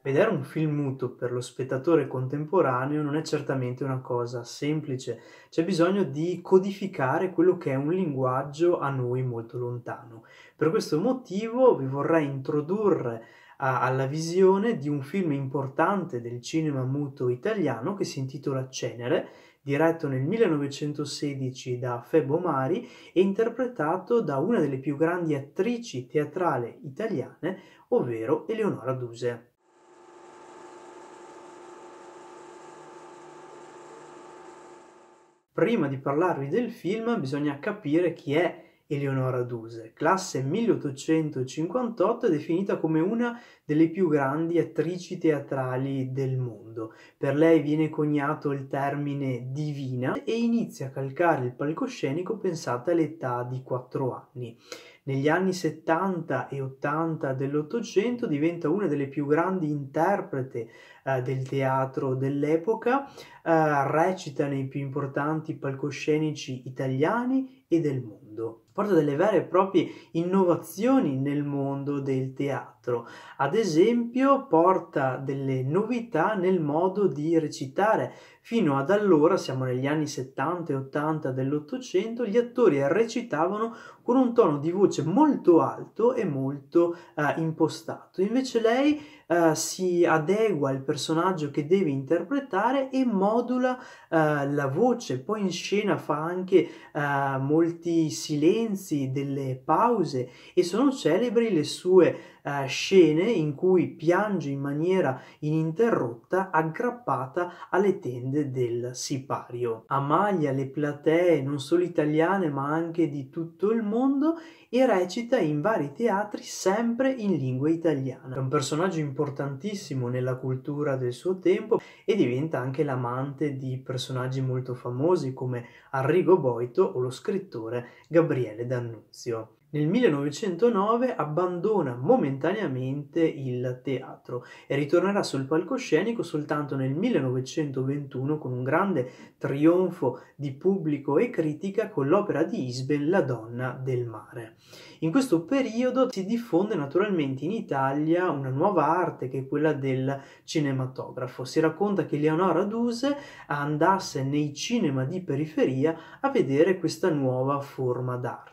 Vedere un film muto per lo spettatore contemporaneo non è certamente una cosa semplice, c'è bisogno di codificare quello che è un linguaggio a noi molto lontano. Per questo motivo vi vorrei introdurre a, alla visione di un film importante del cinema muto italiano che si intitola Cenere, diretto nel 1916 da Febo Mari e interpretato da una delle più grandi attrici teatrali italiane, ovvero Eleonora Duse. prima di parlarvi del film bisogna capire chi è Eleonora Duse, classe 1858, è definita come una delle più grandi attrici teatrali del mondo. Per lei viene coniato il termine divina e inizia a calcare il palcoscenico pensata all'età di 4 anni. Negli anni 70 e 80 dell'Ottocento diventa una delle più grandi interprete eh, del teatro dell'epoca, eh, recita nei più importanti palcoscenici italiani e del mondo. Porta delle vere e proprie innovazioni nel mondo del teatro teatro. Ad esempio, porta delle novità nel modo di recitare. Fino ad allora, siamo negli anni 70 e 80 dell'Ottocento, gli attori recitavano con un tono di voce molto alto e molto uh, impostato. Invece lei uh, si adegua al personaggio che deve interpretare e modula uh, la voce. Poi in scena fa anche molti silenzi, delle pause e sono celebri le sue scene in cui piange in maniera ininterrotta aggrappata alle tende del sipario. Amalia le platee non solo italiane ma anche di tutto il mondo e recita in vari teatri sempre in lingua italiana. È un personaggio importantissimo nella cultura del suo tempo e diventa anche l'amante di personaggi molto famosi come Arrigo Boito o lo scrittore Gabriele D'Annunzio. Nel 1909 abbandona momentaneamente il teatro e ritornerà sul palcoscenico soltanto nel 1921 con un grande trionfo di pubblico e critica con l'opera di Isbel La donna del mare. In questo periodo si diffonde naturalmente in Italia una nuova arte che è quella del cinematografo. Si racconta che Leonora Duse andasse nei cinema di periferia a vedere questa nuova forma d'arte.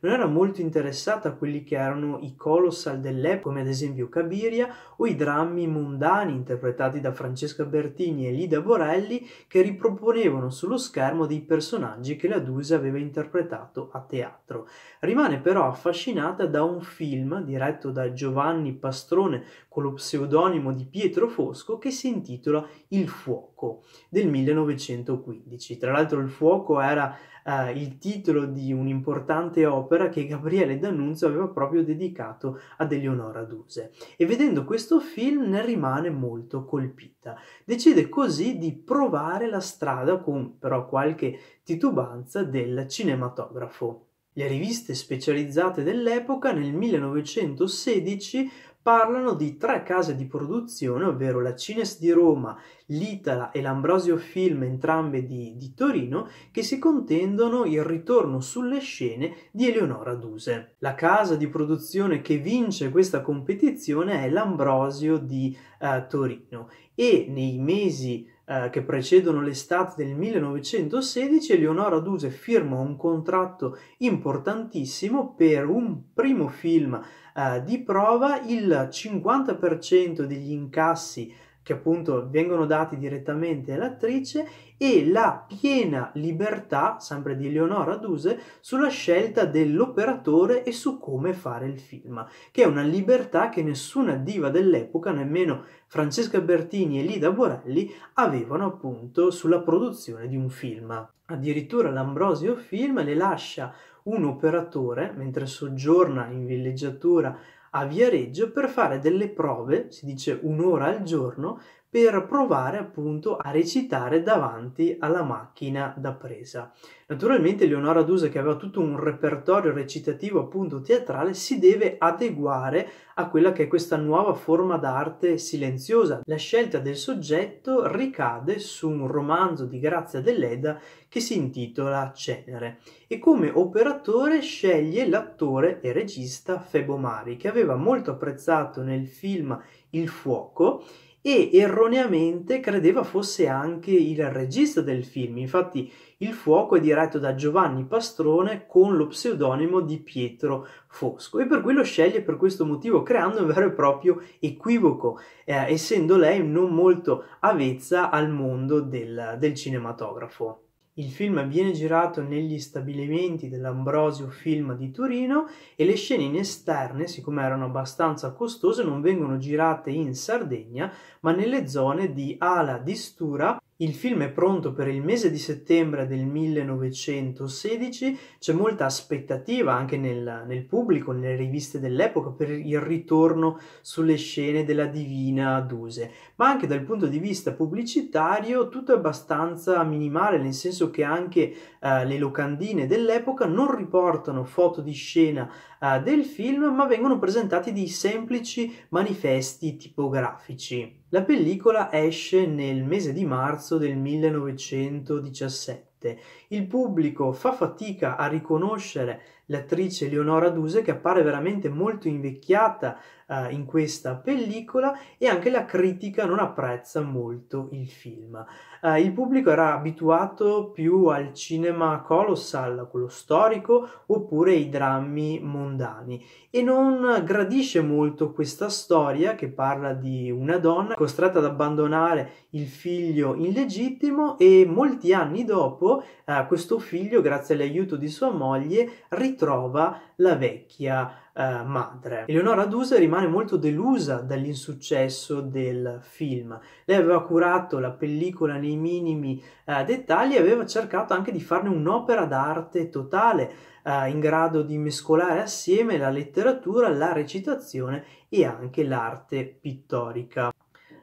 Non era molto molto interessata a quelli che erano i colossal dell'epoca, come ad esempio Cabiria, o i drammi mondani interpretati da Francesca Bertini e Lida Borelli, che riproponevano sullo schermo dei personaggi che la Duse aveva interpretato a teatro. Rimane però affascinata da un film diretto da Giovanni Pastrone con lo pseudonimo di Pietro Fosco che si intitola Il Fuoco del 1915. Tra l'altro il Fuoco era eh, il titolo di un'importante opera che Gabriele D'Annunzio aveva proprio dedicato ad Eleonora Duse e vedendo questo film ne rimane molto colpita. Decide così di provare la strada con però qualche titubanza del cinematografo le riviste specializzate dell'epoca nel 1916 parlano di tre case di produzione, ovvero la Cines di Roma, l'Itala e l'Ambrosio Film, entrambe di, di Torino, che si contendono il ritorno sulle scene di Eleonora Duse. La casa di produzione che vince questa competizione è l'Ambrosio di eh, Torino e nei mesi eh, che precedono l'estate del 1916, Eleonora Duse firma un contratto importantissimo per un primo film eh, di prova, il 50% degli incassi che appunto vengono dati direttamente all'attrice e la piena libertà, sempre di Leonora Duse, sulla scelta dell'operatore e su come fare il film, che è una libertà che nessuna diva dell'epoca, nemmeno Francesca Bertini e Lida Borelli, avevano appunto sulla produzione di un film. Addirittura l'Ambrosio Film le lascia un operatore mentre soggiorna in villeggiatura a Viareggio per fare delle prove, si dice un'ora al giorno, per provare appunto a recitare davanti alla macchina da presa. Naturalmente Leonora Dusa, che aveva tutto un repertorio recitativo appunto teatrale, si deve adeguare a quella che è questa nuova forma d'arte silenziosa. La scelta del soggetto ricade su un romanzo di Grazia dell'Eda che si intitola Cenere e come operatore sceglie l'attore e regista Febo Mari, che aveva molto apprezzato nel film Il Fuoco e erroneamente credeva fosse anche il regista del film. Infatti il fuoco è diretto da Giovanni Pastrone con lo pseudonimo di Pietro Fosco e per cui lo sceglie per questo motivo creando un vero e proprio equivoco, eh, essendo lei non molto avezza al mondo del, del cinematografo. Il film viene girato negli stabilimenti dell'Ambrosio Film di Torino e le scene in esterne, siccome erano abbastanza costose, non vengono girate in Sardegna, ma nelle zone di Ala di Stura il film è pronto per il mese di settembre del 1916, c'è molta aspettativa anche nel, nel pubblico, nelle riviste dell'epoca, per il ritorno sulle scene della divina Duse, ma anche dal punto di vista pubblicitario tutto è abbastanza minimale, nel senso che anche eh, le locandine dell'epoca non riportano foto di scena eh, del film, ma vengono presentati dei semplici manifesti tipografici. La pellicola esce nel mese di marzo marzo del 1917. Il pubblico fa fatica a riconoscere l'attrice Leonora Duse che appare veramente molto invecchiata eh, in questa pellicola e anche la critica non apprezza molto il film. Eh, il pubblico era abituato più al cinema colossal, quello storico, oppure ai drammi mondani e non gradisce molto questa storia che parla di una donna costretta ad abbandonare il figlio illegittimo e molti anni dopo eh, questo figlio, grazie all'aiuto di sua moglie, ritorna ritrova la vecchia eh, madre. Eleonora Duse rimane molto delusa dall'insuccesso del film. Lei aveva curato la pellicola nei minimi eh, dettagli e aveva cercato anche di farne un'opera d'arte totale eh, in grado di mescolare assieme la letteratura, la recitazione e anche l'arte pittorica.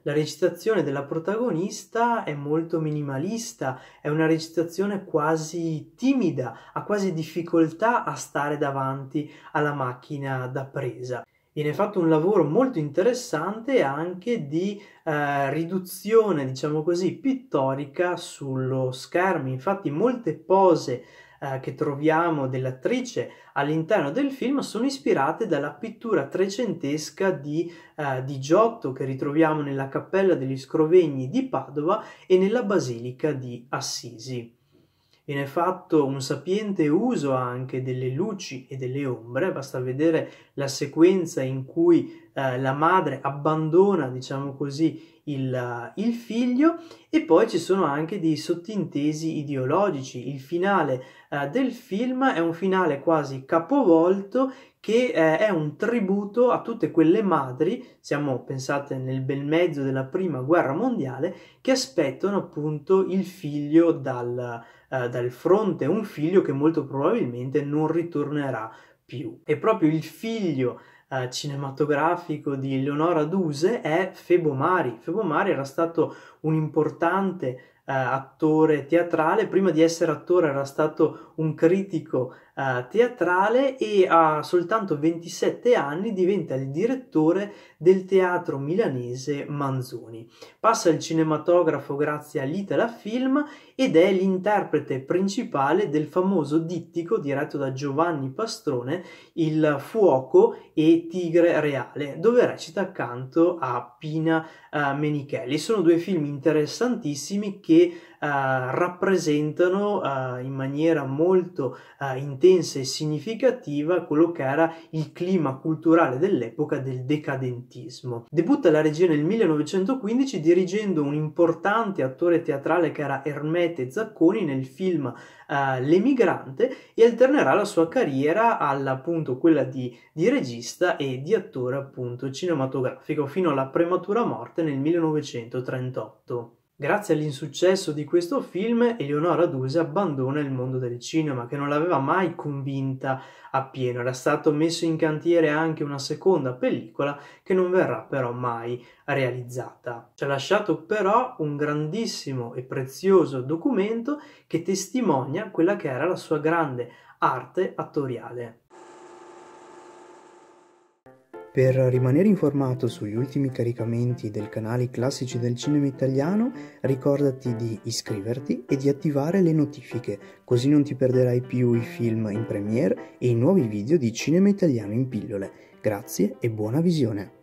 La recitazione della protagonista è molto minimalista, è una recitazione quasi timida, ha quasi difficoltà a stare davanti alla macchina da presa viene fatto un lavoro molto interessante anche di eh, riduzione, diciamo così, pittorica sullo schermo. Infatti molte pose eh, che troviamo dell'attrice all'interno del film sono ispirate dalla pittura trecentesca di, eh, di Giotto che ritroviamo nella Cappella degli Scrovegni di Padova e nella Basilica di Assisi. Viene fatto un sapiente uso anche delle luci e delle ombre, basta vedere la sequenza in cui eh, la madre abbandona, diciamo così, il, eh, il figlio e poi ci sono anche dei sottintesi ideologici. Il finale eh, del film è un finale quasi capovolto che eh, è un tributo a tutte quelle madri, siamo pensate nel bel mezzo della prima guerra mondiale, che aspettano appunto il figlio dal, eh, dal fronte un figlio che molto probabilmente non ritornerà più. E proprio il figlio eh, cinematografico di Leonora Duse è Febo Mari. Febo Mari era stato un importante eh, attore teatrale, prima di essere attore era stato un critico uh, teatrale e a soltanto 27 anni diventa il direttore del teatro milanese Manzoni. Passa al cinematografo grazie all'Itala Film ed è l'interprete principale del famoso dittico diretto da Giovanni Pastrone Il fuoco e Tigre reale, dove recita accanto a Pina uh, Menichelli. Sono due film interessantissimi che eh, rappresentano eh, in maniera molto eh, intensa e significativa quello che era il clima culturale dell'epoca del decadentismo. Debutta la regia nel 1915 dirigendo un importante attore teatrale che era Ermete Zacconi nel film Uh, L'emigrante e alternerà la sua carriera alla appunto quella di, di, regista e di attore appunto cinematografico fino alla prematura morte nel 1938. Grazie all'insuccesso di questo film, Eleonora Duse abbandona il mondo del cinema, che non l'aveva mai convinta appieno. Era stato messo in cantiere anche una seconda pellicola che non verrà però mai realizzata. Ci ha lasciato però un grandissimo e prezioso documento che testimonia quella che era la sua grande arte attoriale. Per rimanere informato sugli ultimi caricamenti del canale Classici del Cinema Italiano, ricordati di iscriverti e di attivare le notifiche, così non ti perderai più i film in premiere e i nuovi video di Cinema Italiano in pillole. Grazie e buona visione!